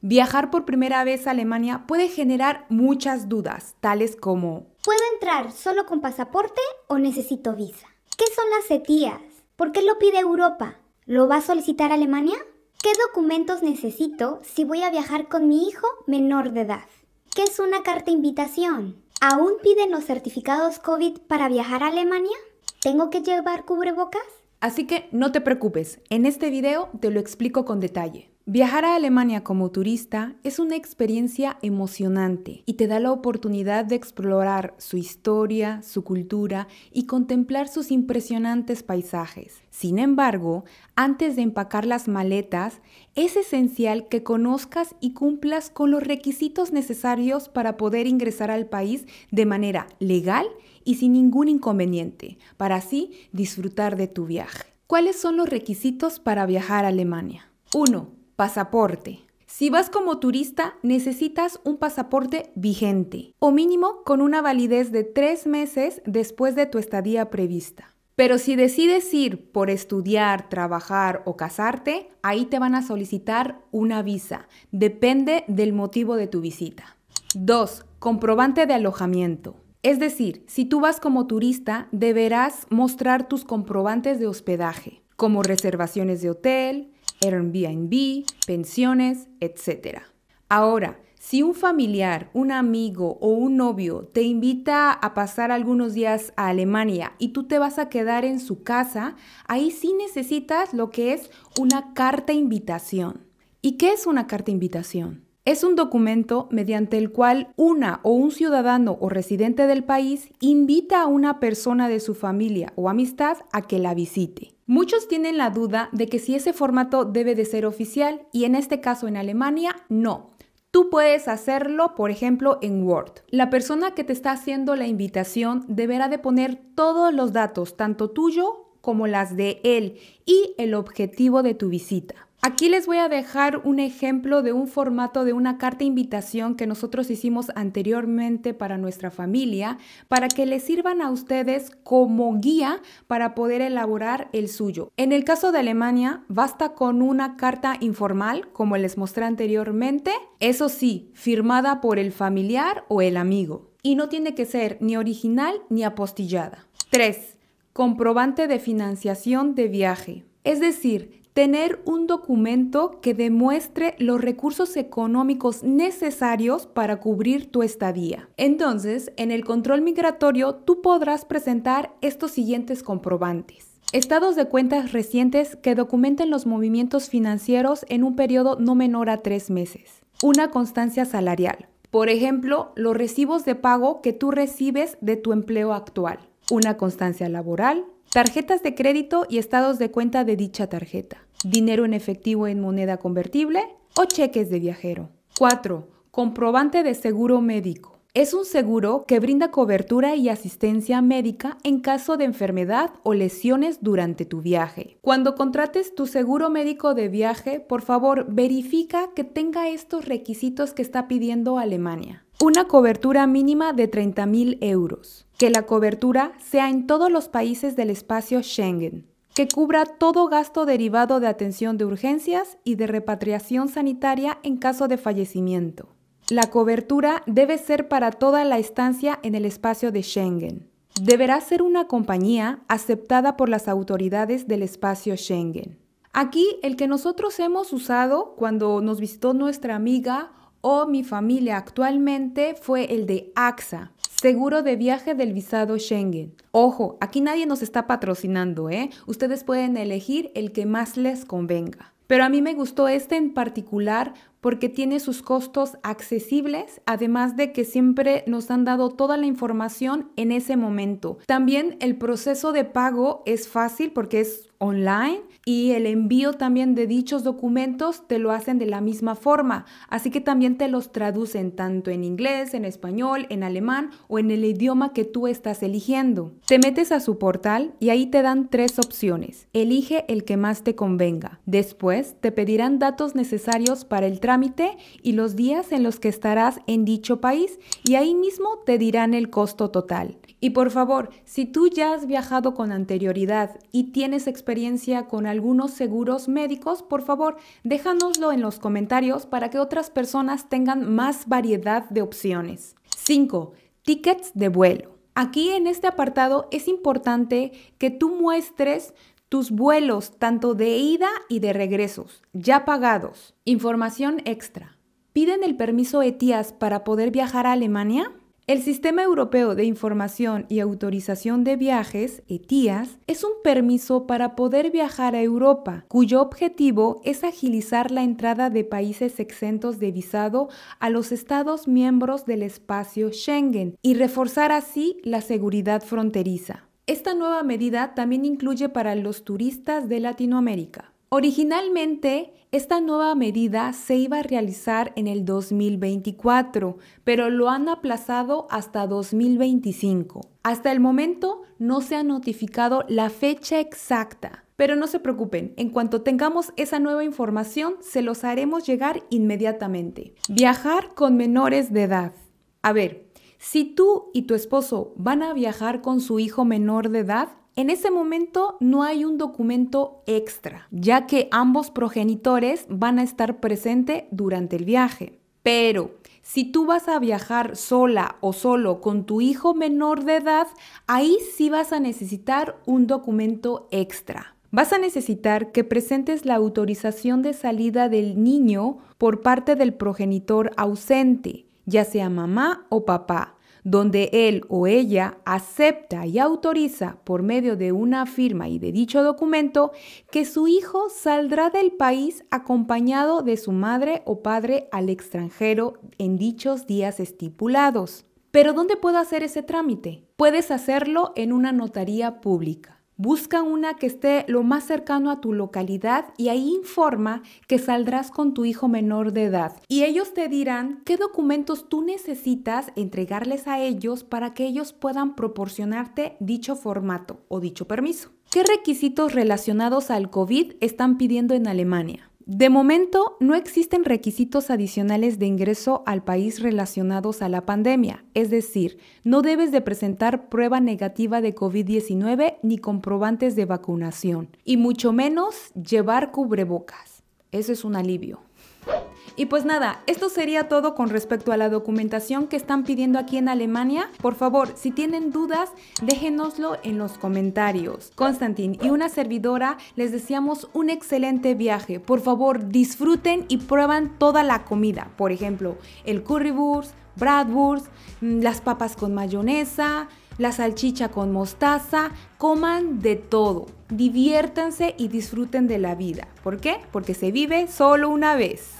Viajar por primera vez a Alemania puede generar muchas dudas, tales como ¿Puedo entrar solo con pasaporte o necesito visa? ¿Qué son las etías? ¿Por qué lo pide Europa? ¿Lo va a solicitar Alemania? ¿Qué documentos necesito si voy a viajar con mi hijo menor de edad? ¿Qué es una carta invitación? ¿Aún piden los certificados COVID para viajar a Alemania? ¿Tengo que llevar cubrebocas? Así que no te preocupes, en este video te lo explico con detalle. Viajar a Alemania como turista es una experiencia emocionante y te da la oportunidad de explorar su historia, su cultura y contemplar sus impresionantes paisajes. Sin embargo, antes de empacar las maletas, es esencial que conozcas y cumplas con los requisitos necesarios para poder ingresar al país de manera legal y sin ningún inconveniente, para así disfrutar de tu viaje. ¿Cuáles son los requisitos para viajar a Alemania? 1 Pasaporte. Si vas como turista, necesitas un pasaporte vigente o mínimo con una validez de tres meses después de tu estadía prevista. Pero si decides ir por estudiar, trabajar o casarte, ahí te van a solicitar una visa. Depende del motivo de tu visita. 2. Comprobante de alojamiento. Es decir, si tú vas como turista, deberás mostrar tus comprobantes de hospedaje, como reservaciones de hotel, Airbnb, pensiones, etc. Ahora, si un familiar, un amigo o un novio te invita a pasar algunos días a Alemania y tú te vas a quedar en su casa, ahí sí necesitas lo que es una carta invitación. ¿Y qué es una carta invitación? Es un documento mediante el cual una o un ciudadano o residente del país invita a una persona de su familia o amistad a que la visite. Muchos tienen la duda de que si ese formato debe de ser oficial y en este caso en Alemania no. Tú puedes hacerlo, por ejemplo, en Word. La persona que te está haciendo la invitación deberá de poner todos los datos, tanto tuyo como las de él, y el objetivo de tu visita. Aquí les voy a dejar un ejemplo de un formato de una carta invitación que nosotros hicimos anteriormente para nuestra familia, para que les sirvan a ustedes como guía para poder elaborar el suyo. En el caso de Alemania, basta con una carta informal, como les mostré anteriormente, eso sí, firmada por el familiar o el amigo, y no tiene que ser ni original ni apostillada. 3. Comprobante de financiación de viaje. Es decir, tener un documento que demuestre los recursos económicos necesarios para cubrir tu estadía. Entonces, en el control migratorio, tú podrás presentar estos siguientes comprobantes. Estados de cuentas recientes que documenten los movimientos financieros en un periodo no menor a tres meses. Una constancia salarial. Por ejemplo, los recibos de pago que tú recibes de tu empleo actual. Una constancia laboral. Tarjetas de crédito y estados de cuenta de dicha tarjeta dinero en efectivo en moneda convertible o cheques de viajero. 4. Comprobante de seguro médico. Es un seguro que brinda cobertura y asistencia médica en caso de enfermedad o lesiones durante tu viaje. Cuando contrates tu seguro médico de viaje, por favor verifica que tenga estos requisitos que está pidiendo Alemania. Una cobertura mínima de 30.000 euros. Que la cobertura sea en todos los países del espacio Schengen que cubra todo gasto derivado de atención de urgencias y de repatriación sanitaria en caso de fallecimiento. La cobertura debe ser para toda la estancia en el espacio de Schengen. Deberá ser una compañía aceptada por las autoridades del espacio Schengen. Aquí el que nosotros hemos usado cuando nos visitó nuestra amiga o mi familia actualmente fue el de AXA. Seguro de viaje del visado Schengen. Ojo, aquí nadie nos está patrocinando, ¿eh? Ustedes pueden elegir el que más les convenga. Pero a mí me gustó este en particular porque tiene sus costos accesibles, además de que siempre nos han dado toda la información en ese momento. También el proceso de pago es fácil porque es online y el envío también de dichos documentos te lo hacen de la misma forma, así que también te los traducen tanto en inglés, en español, en alemán o en el idioma que tú estás eligiendo. Te metes a su portal y ahí te dan tres opciones. Elige el que más te convenga. Después te pedirán datos necesarios para el trámite y los días en los que estarás en dicho país y ahí mismo te dirán el costo total. Y por favor, si tú ya has viajado con anterioridad y tienes experiencia con algunos seguros médicos, por favor, déjanoslo en los comentarios para que otras personas tengan más variedad de opciones. 5. Tickets de vuelo. Aquí en este apartado es importante que tú muestres tus vuelos tanto de ida y de regresos, ya pagados. Información extra. ¿Piden el permiso ETIAS para poder viajar a Alemania? El Sistema Europeo de Información y Autorización de Viajes, ETIAS, es un permiso para poder viajar a Europa, cuyo objetivo es agilizar la entrada de países exentos de visado a los Estados miembros del espacio Schengen y reforzar así la seguridad fronteriza. Esta nueva medida también incluye para los turistas de Latinoamérica. Originalmente, esta nueva medida se iba a realizar en el 2024, pero lo han aplazado hasta 2025. Hasta el momento no se ha notificado la fecha exacta, pero no se preocupen, en cuanto tengamos esa nueva información, se los haremos llegar inmediatamente. Viajar con menores de edad. A ver, si tú y tu esposo van a viajar con su hijo menor de edad, en ese momento no hay un documento extra, ya que ambos progenitores van a estar presentes durante el viaje. Pero si tú vas a viajar sola o solo con tu hijo menor de edad, ahí sí vas a necesitar un documento extra. Vas a necesitar que presentes la autorización de salida del niño por parte del progenitor ausente, ya sea mamá o papá, donde él o ella acepta y autoriza por medio de una firma y de dicho documento que su hijo saldrá del país acompañado de su madre o padre al extranjero en dichos días estipulados. Pero ¿dónde puedo hacer ese trámite? Puedes hacerlo en una notaría pública. Busca una que esté lo más cercano a tu localidad y ahí informa que saldrás con tu hijo menor de edad. Y ellos te dirán qué documentos tú necesitas entregarles a ellos para que ellos puedan proporcionarte dicho formato o dicho permiso. ¿Qué requisitos relacionados al COVID están pidiendo en Alemania? De momento, no existen requisitos adicionales de ingreso al país relacionados a la pandemia, es decir, no debes de presentar prueba negativa de COVID-19 ni comprobantes de vacunación, y mucho menos llevar cubrebocas. Eso es un alivio. Y pues nada, esto sería todo con respecto a la documentación que están pidiendo aquí en Alemania. Por favor, si tienen dudas, déjenoslo en los comentarios. Constantin y una servidora les deseamos un excelente viaje. Por favor, disfruten y prueban toda la comida. Por ejemplo, el currywurst, bratwurst, mm, las papas con mayonesa, la salchicha con mostaza, coman de todo. Diviértanse y disfruten de la vida. ¿Por qué? Porque se vive solo una vez.